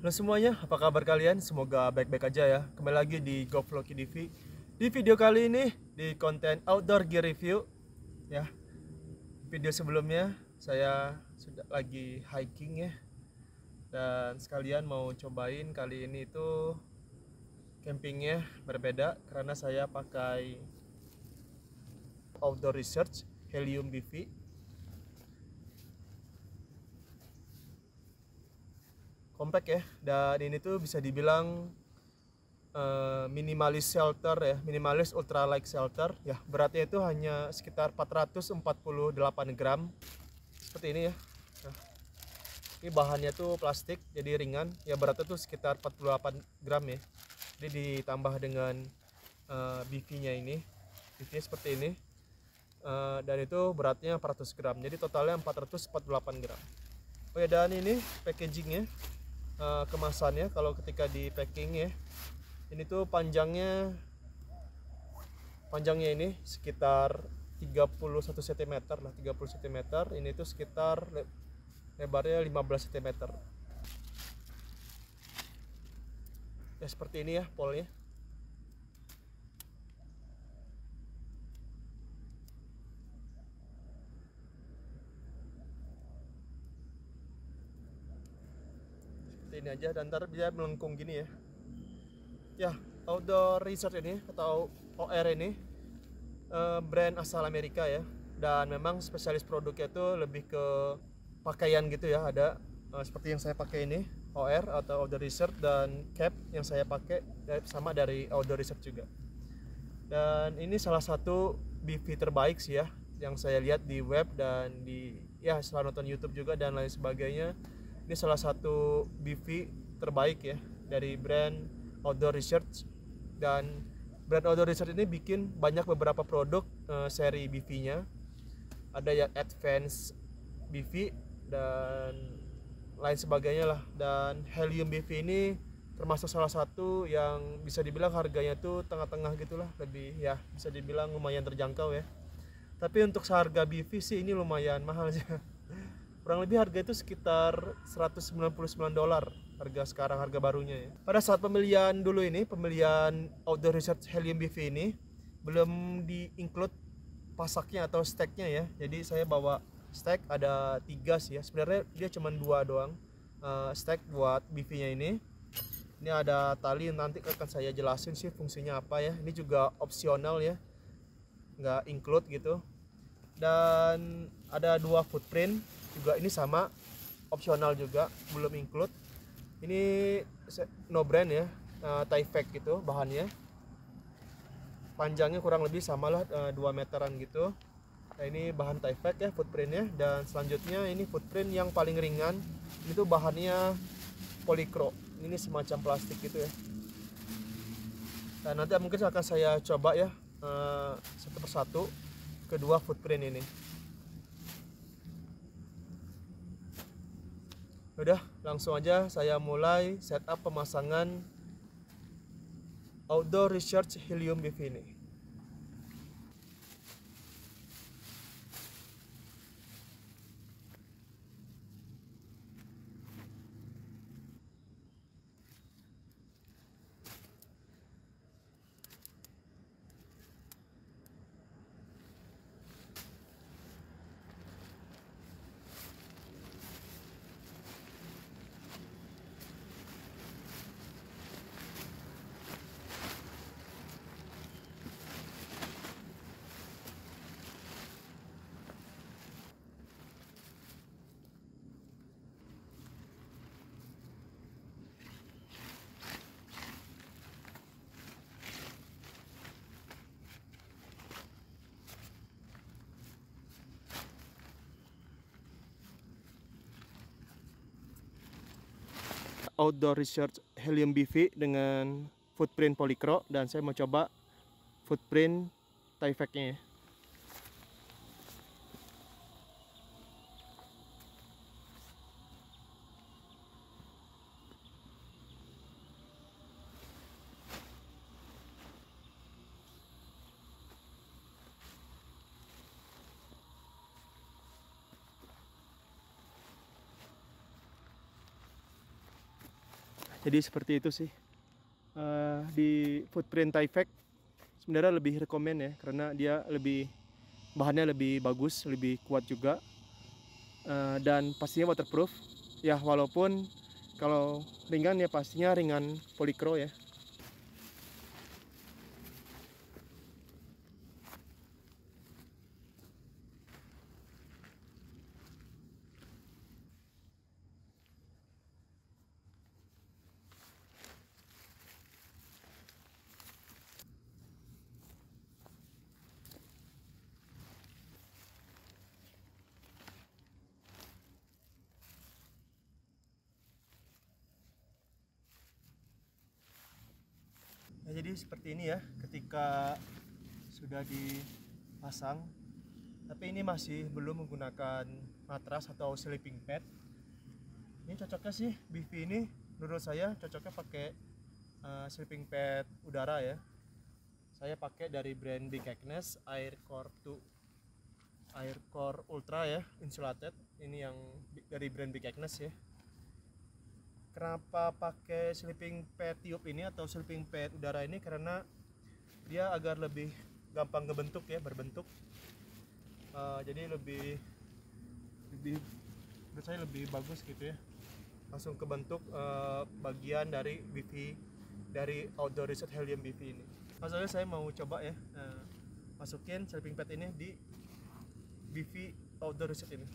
Halo semuanya, apa kabar kalian? Semoga baik-baik aja ya. Kembali lagi di GoVlog TV. Di video kali ini di konten outdoor gear review ya. Video sebelumnya saya sudah lagi hiking ya. Dan sekalian mau cobain kali ini itu campingnya berbeda karena saya pakai outdoor research helium BV compact ya dan ini tuh bisa dibilang uh, minimalis shelter ya minimalis ultralight shelter ya beratnya itu hanya sekitar 448 gram seperti ini ya nah, ini bahannya tuh plastik jadi ringan ya beratnya tuh sekitar 48 gram ya jadi ditambah dengan uh, eh, BV nya ini BV -nya seperti ini uh, dan itu beratnya 400 gram jadi totalnya 448 gram oh ya dan ini packagingnya uh, kemasannya kalau ketika di packing ya ini tuh panjangnya panjangnya ini sekitar 31 cm lah 30 cm ini tuh sekitar lebarnya lebarnya 15 cm ya seperti ini ya polnya aja dan ntar dia melengkung gini ya ya outdoor resort ini atau OR ini eh, brand asal Amerika ya dan memang spesialis produknya itu lebih ke pakaian gitu ya ada eh, seperti yang saya pakai ini OR atau outdoor resort dan cap yang saya pakai ya, sama dari outdoor resort juga dan ini salah satu BV terbaik sih ya yang saya lihat di web dan di ya setelah nonton YouTube juga dan lain sebagainya ini salah satu BV terbaik ya dari brand Outdoor Research dan brand Outdoor Research ini bikin banyak beberapa produk uh, seri BV-nya ada yang Advance BV dan lain sebagainya lah dan Helium BV ini termasuk salah satu yang bisa dibilang harganya tuh tengah-tengah gitulah lebih ya bisa dibilang lumayan terjangkau ya tapi untuk seharga BV sih ini lumayan mahal sih Kurang lebih harga itu sekitar 199 dolar harga sekarang harga barunya ya. Pada saat pembelian dulu ini, pembelian Outdoor Research Helium BV ini belum di-include pasaknya atau steknya ya. Jadi saya bawa stek ada tiga sih ya. Sebenarnya dia cuma dua doang. Uh, stek buat BV-nya ini. Ini ada tali nanti akan saya jelasin sih fungsinya apa ya. Ini juga opsional ya. Nggak include gitu. Dan ada dua footprint juga ini sama opsional juga belum include ini no brand ya uh, eh, Tyvek gitu bahannya panjangnya kurang lebih samalah uh, eh, 2 meteran gitu nah ini bahan Tyvek ya footprintnya dan selanjutnya ini footprint yang paling ringan itu bahannya polikro ini semacam plastik gitu ya nah nanti mungkin akan saya coba ya uh, satu persatu kedua footprint ini Udah, langsung aja saya mulai setup pemasangan outdoor research helium BV ini. outdoor research helium BV dengan footprint polycro dan saya mau coba footprint tie nya ya. jadi seperti itu sih uh, di footprint Tyvek sebenarnya lebih rekomend ya karena dia lebih bahannya lebih bagus lebih kuat juga uh, dan pastinya waterproof ya walaupun kalau ringan ya pastinya ringan polikro ya jadi seperti ini ya ketika sudah dipasang tapi ini masih belum menggunakan matras atau sleeping pad ini cocoknya sih BV ini menurut saya cocoknya pakai uh, sleeping pad udara ya saya pakai dari brand Big Agnes Core 2 core Ultra ya insulated ini yang dari brand Big Agnes ya kenapa pakai sleeping pad tiup ini atau sleeping pad udara ini karena dia agar lebih gampang ngebentuk ya berbentuk uh, jadi lebih lebih menurut saya lebih bagus gitu ya langsung kebentuk uh, bagian dari BV dari outdoor reset helium BV ini masalahnya saya mau coba ya uh, masukin sleeping pad ini di BV outdoor reset ini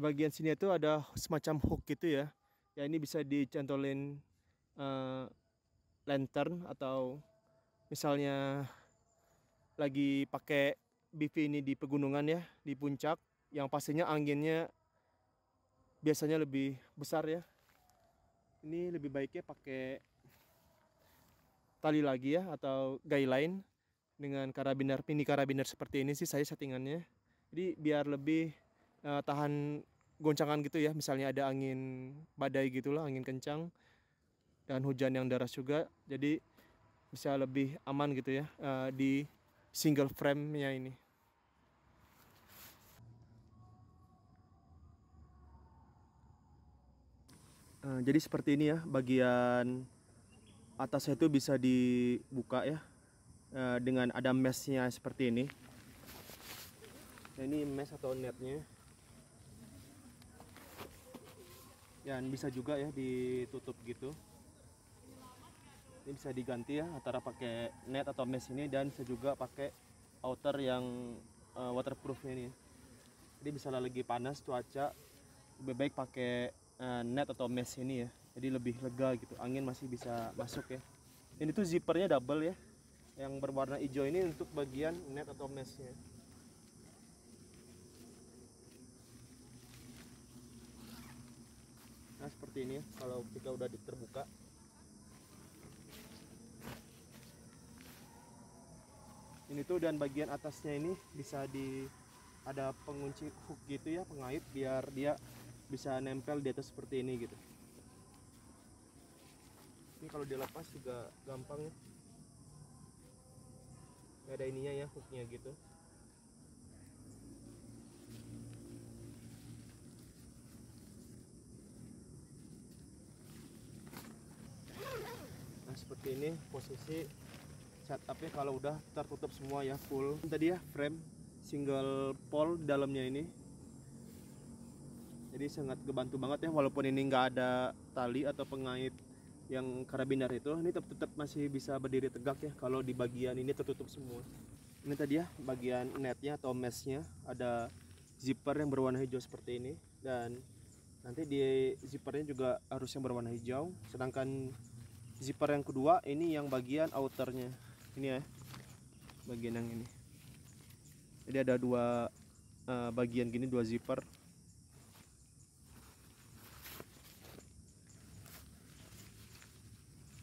bagian sini itu ada semacam hook gitu ya ya ini bisa dicantolin uh, lantern atau misalnya lagi pakai BV ini di pegunungan ya di puncak yang pastinya anginnya biasanya lebih besar ya ini lebih baiknya pakai tali lagi ya atau guideline dengan karabiner mini karabiner seperti ini sih saya settingannya jadi biar lebih uh, tahan goncangan gitu ya misalnya ada angin badai gitulah angin kencang dan hujan yang deras juga jadi bisa lebih aman gitu ya uh, di single frame-nya ini uh, jadi seperti ini ya bagian atasnya itu bisa dibuka ya uh, dengan ada mesnya seperti ini nah, ini mesh atau netnya ya bisa juga ya ditutup gitu ini bisa diganti ya antara pakai net atau mesh ini dan bisa juga pakai outer yang uh, waterproof ini jadi bisa lagi panas cuaca lebih baik pakai uh, net atau mesh ini ya jadi lebih lega gitu angin masih bisa masuk ya ini tuh zippernya double ya yang berwarna hijau ini untuk bagian net atau meshnya seperti ini kalau kita udah terbuka ini tuh dan bagian atasnya ini bisa di ada pengunci hook gitu ya pengait biar dia bisa nempel di atas seperti ini gitu ini kalau dilepas juga gampang ya Gak ada ininya ya hooknya gitu seperti ini posisi setupnya kalau udah tertutup semua ya full tadi ya frame single pole dalamnya ini jadi sangat kebantu banget ya walaupun ini nggak ada tali atau pengait yang karabiner itu ini tetap, tetap masih bisa berdiri tegak ya kalau di bagian ini tertutup semua ini tadi ya bagian netnya atau meshnya ada zipper yang berwarna hijau seperti ini dan nanti di zippernya juga harus yang berwarna hijau sedangkan zipper yang kedua ini yang bagian outernya ini ya bagian yang ini jadi ada dua uh, bagian gini dua zipper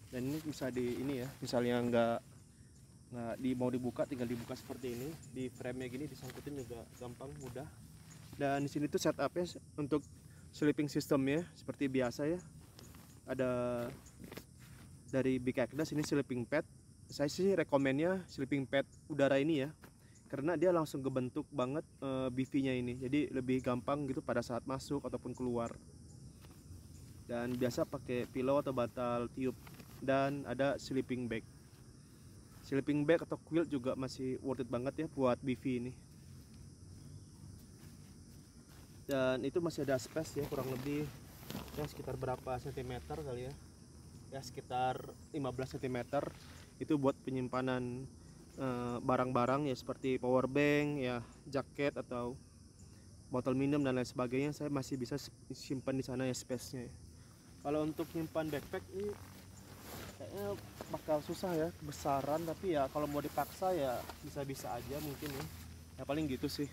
dan ini bisa di ini ya misalnya nggak nggak di mau dibuka tinggal dibuka seperti ini di frame nya gini disangkutin juga gampang mudah dan di sini tuh setupnya untuk sleeping system ya seperti biasa ya ada dari Big Agnes ini sleeping pad saya sih rekomennya sleeping pad udara ini ya karena dia langsung kebentuk banget e, eh, BV nya ini jadi lebih gampang gitu pada saat masuk ataupun keluar dan biasa pakai pillow atau batal tiup dan ada sleeping bag sleeping bag atau quilt juga masih worth it banget ya buat BV ini dan itu masih ada space ya kurang lebih ya sekitar berapa sentimeter kali ya ya sekitar 15 cm itu buat penyimpanan eh, barang-barang uh, ya seperti power bank ya jaket atau botol minum dan lain sebagainya saya masih bisa simpan di sana ya space-nya ya. kalau untuk simpan backpack ini kayaknya bakal susah ya besaran tapi ya kalau mau dipaksa ya bisa-bisa aja mungkin ya ya paling gitu sih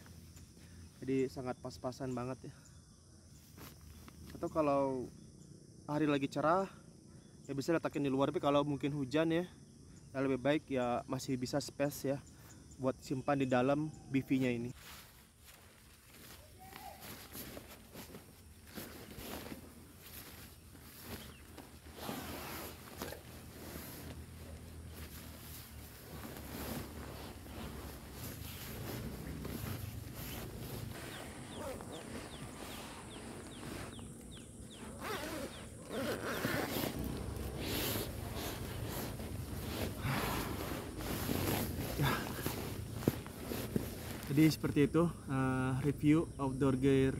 jadi sangat pas-pasan banget ya atau kalau hari lagi cerah ya bisa letakin di luar tapi kalau mungkin hujan ya, nah, lebih baik ya masih bisa space ya buat simpan di dalam BV nya ini jadi seperti itu uh, review outdoor gear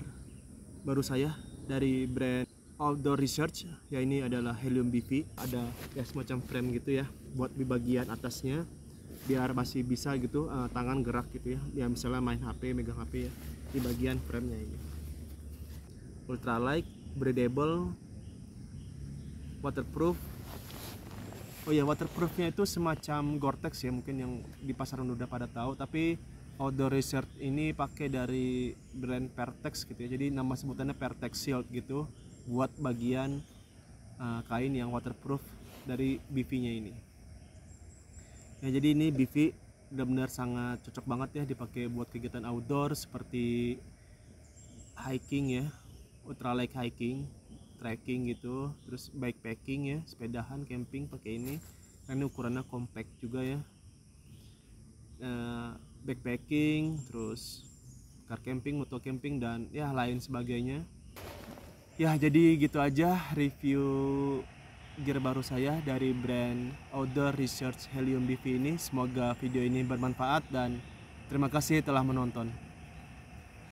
baru saya dari brand Outdoor Research ya ini adalah Helium BV ada ya semacam frame gitu ya buat di bagian atasnya biar masih bisa gitu uh, tangan gerak gitu ya ya misalnya main HP megang HP ya di bagian framenya ini ultralight breathable waterproof oh ya waterproofnya itu semacam Gore-Tex ya mungkin yang di pasaran udah pada tahu tapi outdoor research ini pakai dari brand Pertex gitu ya jadi nama sebutannya Pertex Shield gitu buat bagian uh, kain yang waterproof dari BV nya ini ya jadi ini BV benar-benar sangat cocok banget ya dipakai buat kegiatan outdoor seperti hiking ya ultralight hiking trekking gitu terus bikepacking ya sepedahan camping pakai ini karena ukurannya compact juga ya uh, backpacking, terus car camping, motor camping dan ya lain sebagainya. Ya, jadi gitu aja review gear baru saya dari brand Outdoor Research Helium BV ini. Semoga video ini bermanfaat dan terima kasih telah menonton.